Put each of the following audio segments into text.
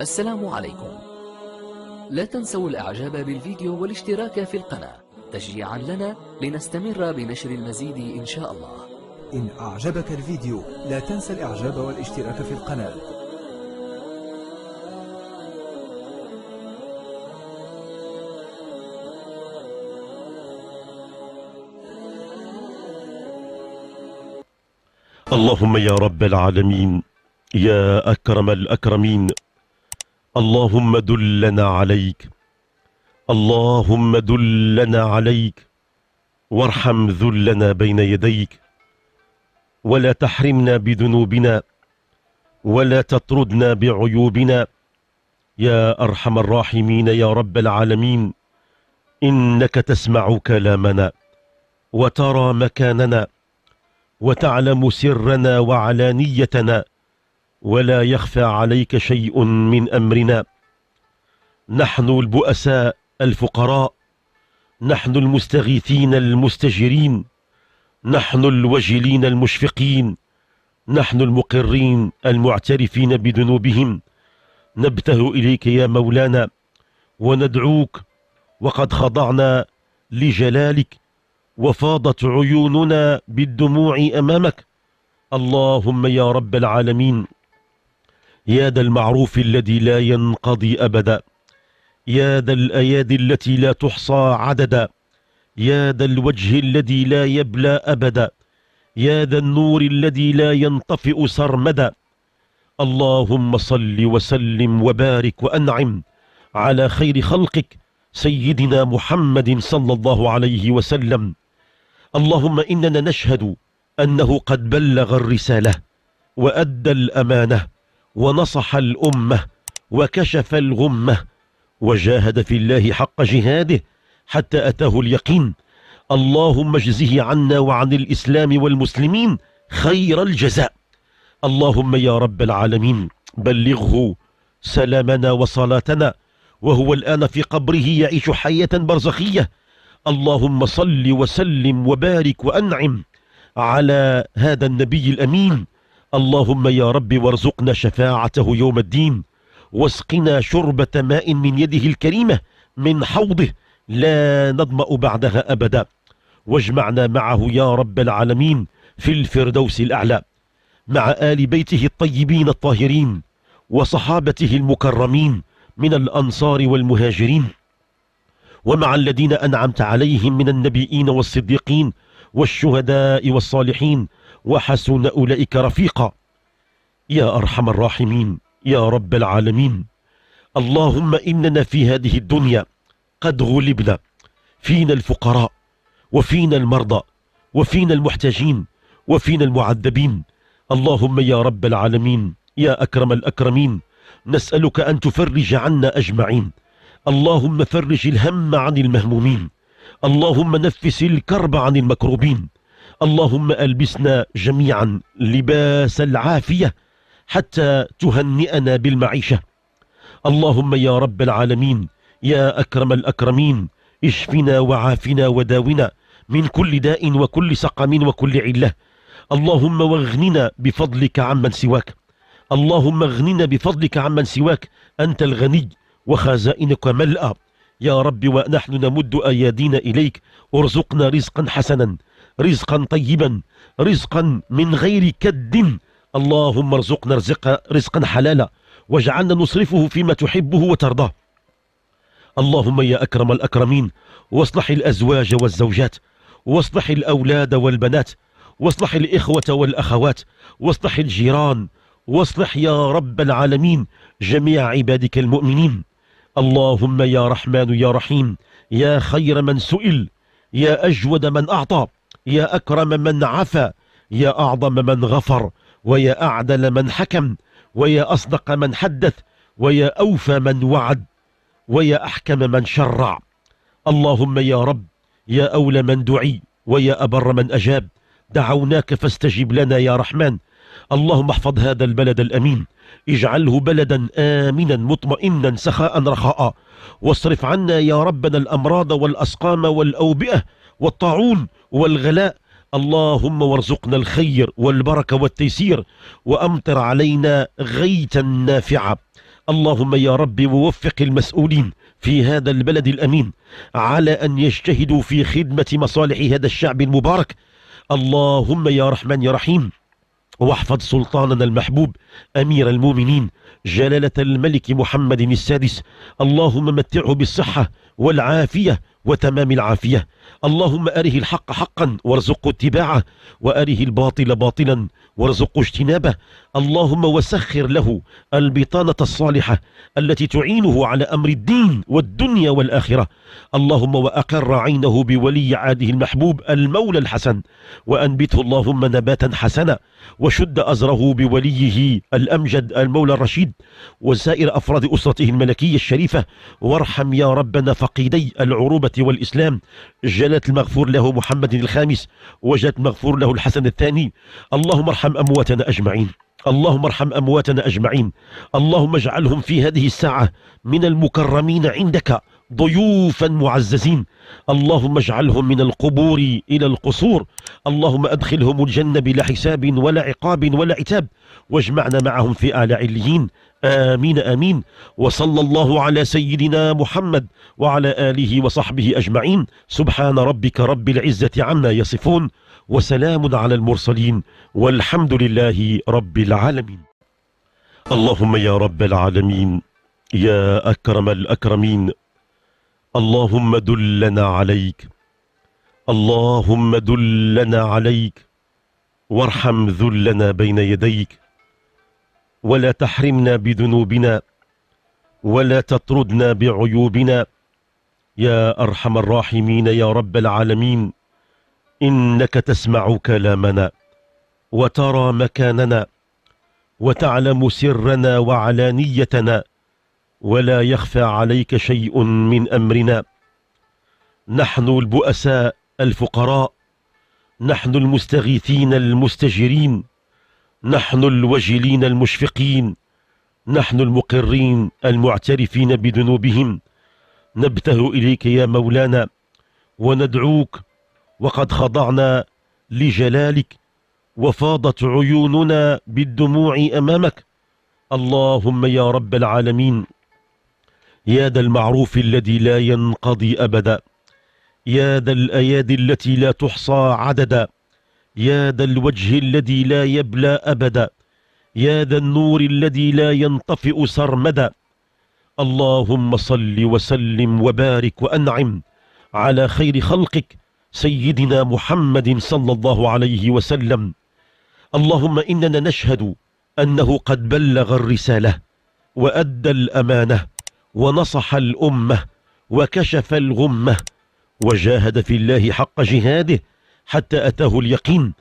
السلام عليكم لا تنسوا الإعجاب بالفيديو والاشتراك في القناة تشجيعا لنا لنستمر بنشر المزيد إن شاء الله إن أعجبك الفيديو لا تنسى الإعجاب والاشتراك في القناة اللهم يا رب العالمين يا أكرم الأكرمين اللهم دلنا عليك اللهم دلنا عليك وارحم ذلنا بين يديك ولا تحرمنا بذنوبنا ولا تطردنا بعيوبنا يا أرحم الراحمين يا رب العالمين إنك تسمع كلامنا وترى مكاننا وتعلم سرنا وعلانيتنا ولا يخفى عليك شيء من أمرنا نحن البؤساء الفقراء نحن المستغيثين المستجرين نحن الوجلين المشفقين نحن المقرين المعترفين بذنوبهم نبته إليك يا مولانا وندعوك وقد خضعنا لجلالك وفاضت عيوننا بالدموع أمامك اللهم يا رب العالمين يا ذا المعروف الذي لا ينقضي أبدا يا ذا الأيادي التي لا تحصى عددا يا ذا الوجه الذي لا يبلى أبدا يا ذا النور الذي لا ينطفئ سرمدا اللهم صل وسلم وبارك وأنعم على خير خلقك سيدنا محمد صلى الله عليه وسلم اللهم إننا نشهد أنه قد بلغ الرسالة وأدى الأمانة ونصح الأمة وكشف الغمة وجاهد في الله حق جهاده حتى أتاه اليقين اللهم اجزه عنا وعن الإسلام والمسلمين خير الجزاء اللهم يا رب العالمين بلغه سلامنا وصلاتنا وهو الآن في قبره يعيش حياة برزخية اللهم صل وسلم وبارك وأنعم على هذا النبي الأمين اللهم يا رب وارزقنا شفاعته يوم الدين واسقنا شربة ماء من يده الكريمة من حوضه لا نظمأ بعدها أبدا واجمعنا معه يا رب العالمين في الفردوس الأعلى مع آل بيته الطيبين الطاهرين وصحابته المكرمين من الأنصار والمهاجرين ومع الذين أنعمت عليهم من النبيين والصديقين والشهداء والصالحين وحسن أولئك رفيقا يا أرحم الراحمين يا رب العالمين اللهم إننا في هذه الدنيا قد غلبنا فينا الفقراء وفينا المرضى وفينا المحتاجين وفينا المعذبين اللهم يا رب العالمين يا أكرم الأكرمين نسألك أن تفرج عنا أجمعين اللهم فرج الهم عن المهمومين اللهم نفس الكرب عن المكروبين اللهم ألبسنا جميعا لباس العافية حتى تهنئنا بالمعيشة اللهم يا رب العالمين يا أكرم الأكرمين اشفنا وعافنا وداونا من كل داء وكل سقم وكل علة اللهم واغننا بفضلك عمن سواك اللهم اغننا بفضلك عمن سواك أنت الغني وخزائنك ملأ يا رب ونحن نمد أيادينا إليك وارزقنا رزقا حسنا رزقا طيبا رزقا من غير كد اللهم ارزقنا رزقا, رزقا حلالا واجعلنا نصرفه فيما تحبه وترضاه اللهم يا أكرم الأكرمين واصلح الأزواج والزوجات واصلح الأولاد والبنات واصلح الإخوة والأخوات واصلح الجيران واصلح يا رب العالمين جميع عبادك المؤمنين اللهم يا رحمن يا رحيم يا خير من سئل يا أجود من أعطى يا أكرم من عفا يا أعظم من غفر ويا أعدل من حكم ويا أصدق من حدث ويا أوفى من وعد ويا أحكم من شرع اللهم يا رب يا أولى من دعي ويا أبر من أجاب دعوناك فاستجب لنا يا رحمن اللهم احفظ هذا البلد الأمين اجعله بلدا آمنا مطمئنا سخاء رخاء واصرف عنا يا ربنا الأمراض والأسقام والأوبئة والطاعون والغلاء اللهم وارزقنا الخير والبركة والتيسير وأمطر علينا غيتا نافعا اللهم يا رب ووفق المسؤولين في هذا البلد الأمين على أن يجتهدوا في خدمة مصالح هذا الشعب المبارك اللهم يا رحمن يا رحيم واحفظ سلطاننا المحبوب أمير المؤمنين جلالة الملك محمد السادس اللهم متعه بالصحة والعافية وتمام العافية اللهم أره الحق حقا وارزق اتباعه وأره الباطل باطلا وارزق اجتنابه اللهم وسخر له البطانة الصالحة التي تعينه على أمر الدين والدنيا والآخرة اللهم وأقر عينه بولي عاده المحبوب المولى الحسن وأنبته اللهم نباتا حسنا وشد أزره بوليه الأمجد المولى الرشيد وسائر أفراد أسرته الملكية الشريفة وارحم يا ربنا فقيدي العروبة والإسلام جلت المغفور له محمد الخامس وجلت المغفور له الحسن الثاني اللهم ارحم أمواتنا أجمعين اللهم ارحم أمواتنا أجمعين اللهم اجعلهم في هذه الساعة من المكرمين عندك ضيوفا معززين اللهم اجعلهم من القبور إلى القصور اللهم أدخلهم الجنة بلا حساب ولا عقاب ولا عتاب واجمعنا معهم في آل عليين آمين آمين وصلى الله على سيدنا محمد وعلى آله وصحبه أجمعين سبحان ربك رب العزة عنا يصفون وسلام على المرسلين والحمد لله رب العالمين اللهم يا رب العالمين يا أكرم الأكرمين اللهم دلنا عليك اللهم دلنا عليك وارحم ذلنا بين يديك ولا تحرمنا بذنوبنا ولا تطردنا بعيوبنا يا أرحم الراحمين يا رب العالمين إنك تسمع كلامنا وترى مكاننا وتعلم سرنا وعلانيتنا ولا يخفى عليك شيء من أمرنا نحن البؤساء الفقراء نحن المستغيثين المستجرين نحن الوجلين المشفقين نحن المقرين المعترفين بذنوبهم نبته إليك يا مولانا وندعوك وقد خضعنا لجلالك وفاضت عيوننا بالدموع أمامك اللهم يا رب العالمين يا ذا المعروف الذي لا ينقضي أبدا يا ذا الأيادي التي لا تحصى عددا يا ذا الوجه الذي لا يبلى أبدا يا ذا النور الذي لا ينطفئ سرمدا اللهم صل وسلم وبارك وأنعم على خير خلقك سيدنا محمد صلى الله عليه وسلم اللهم إننا نشهد أنه قد بلغ الرسالة وأدى الأمانة ونصح الأمة وكشف الغمة وجاهد في الله حق جهاده حتى أتاه اليقين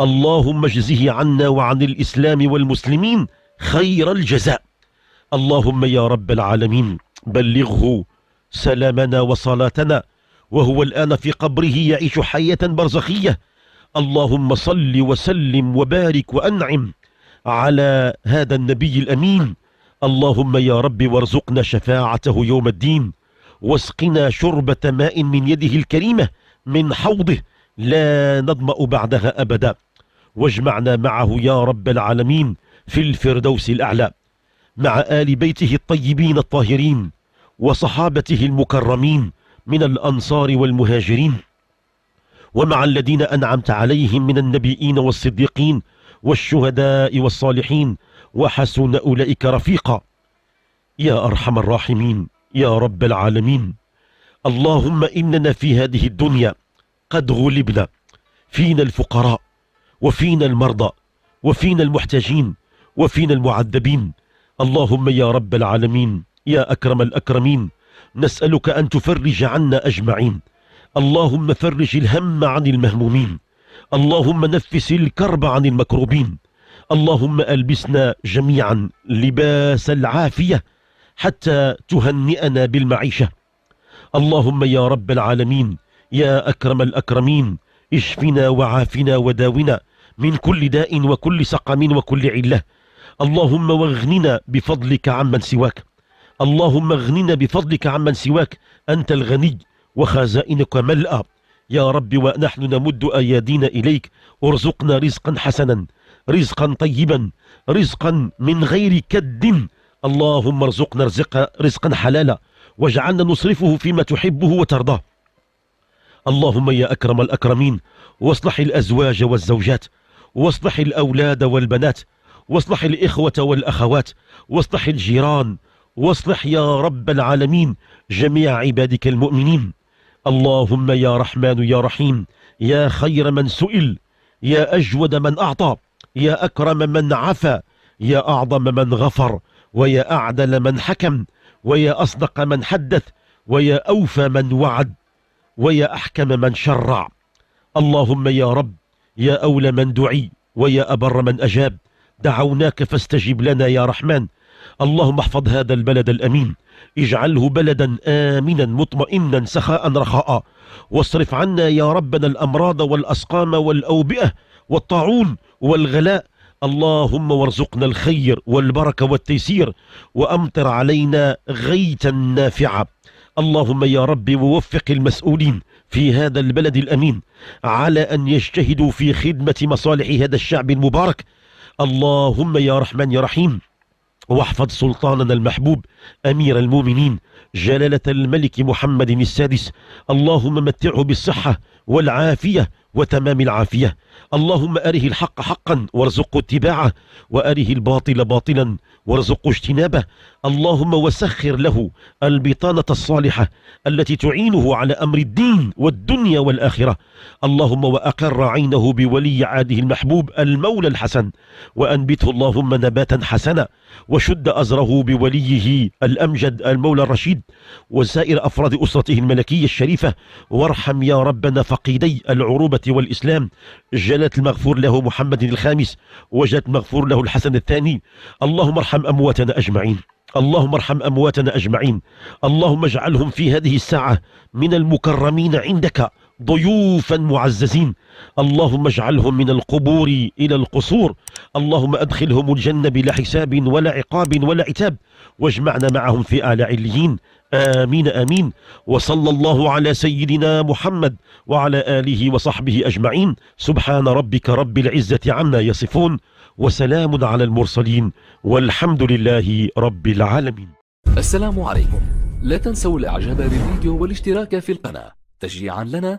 اللهم اجزه عنا وعن الإسلام والمسلمين خير الجزاء اللهم يا رب العالمين بلغه سلامنا وصلاتنا وهو الآن في قبره يعيش حياة برزخية اللهم صل وسلم وبارك وأنعم على هذا النبي الأمين اللهم يا رب وارزقنا شفاعته يوم الدين واسقنا شربة ماء من يده الكريمة من حوضه لا نظمأ بعدها أبدا واجمعنا معه يا رب العالمين في الفردوس الأعلى مع آل بيته الطيبين الطاهرين وصحابته المكرمين من الأنصار والمهاجرين ومع الذين أنعمت عليهم من النبيين والصديقين والشهداء والصالحين وحسن أولئك رفيقا يا أرحم الراحمين يا رب العالمين اللهم إننا في هذه الدنيا قد غلبنا فينا الفقراء وفينا المرضى وفينا المحتاجين وفينا المعذبين اللهم يا رب العالمين يا أكرم الأكرمين نسألك أن تفرج عنا أجمعين اللهم فرج الهم عن المهمومين اللهم نفس الكرب عن المكروبين اللهم ألبسنا جميعا لباس العافية حتى تهنئنا بالمعيشة اللهم يا رب العالمين يا أكرم الأكرمين اشفنا وعافنا وداونا من كل داء وكل سقم وكل علة اللهم واغننا بفضلك عمن سواك اللهم اغننا بفضلك عمن سواك أنت الغني وخزائنك ملأ يا رب ونحن نمد أيادينا إليك وارزقنا رزقا حسنا رزقا طيبا رزقا من غير كد اللهم ارزقنا رزقا, رزقا حلالا واجعلنا نصرفه فيما تحبه وترضاه اللهم يا أكرم الأكرمين واصلح الأزواج والزوجات واصلح الأولاد والبنات واصلح الإخوة والأخوات واصلح الجيران واصلح يا رب العالمين جميع عبادك المؤمنين اللهم يا رحمن يا رحيم يا خير من سئل يا أجود من أعطى يا أكرم من عفى يا أعظم من غفر ويا أعدل من حكم ويا أصدق من حدث ويا أوفى من وعد ويا أحكم من شرع اللهم يا رب يا أولى من دعي ويا أبر من أجاب دعوناك فاستجب لنا يا رحمن اللهم احفظ هذا البلد الأمين اجعله بلدا آمنا مطمئنا سخاء رخاء واصرف عنا يا ربنا الأمراض والأسقام والأوبئة والطاعون والغلاء اللهم وارزقنا الخير والبركة والتيسير وأمطر علينا غيتا نافعا اللهم يا رب ووفق المسؤولين في هذا البلد الأمين على أن يجتهدوا في خدمة مصالح هذا الشعب المبارك اللهم يا رحمن يا رحيم واحفظ سلطاننا المحبوب أمير المؤمنين جلالة الملك محمد السادس اللهم متعه بالصحة والعافية وتمام العافية اللهم أره الحق حقا وارزق اتباعه وأره الباطل باطلا وارزق اجتنابه اللهم وسخر له البطانة الصالحة التي تعينه على أمر الدين والدنيا والآخرة اللهم وأقر عينه بولي عاده المحبوب المولى الحسن وأنبته اللهم نباتا حسنا وشد أزره بوليه الأمجد المولى الرشيد وسائر أفراد أسرته الملكية الشريفة وارحم يا ربنا فقيدي العروبة والإسلام جلت المغفور له محمد الخامس وجلت المغفور له الحسن الثاني اللهم ارحم أمواتنا أجمعين اللهم ارحم أمواتنا أجمعين اللهم اجعلهم في هذه الساعة من المكرمين عندك ضيوفا معززين اللهم اجعلهم من القبور إلى القصور اللهم أدخلهم الجنة بلا حساب ولا عقاب ولا عتاب واجمعنا معهم في آل عليين آمين آمين وصلى الله على سيدنا محمد وعلى آله وصحبه أجمعين سبحان ربك رب العزة عما يصفون وسلام على المرسلين والحمد لله رب العالمين السلام عليكم لا تنسوا الإعجاب بالفيديو والاشتراك في القناة تشجيعا لنا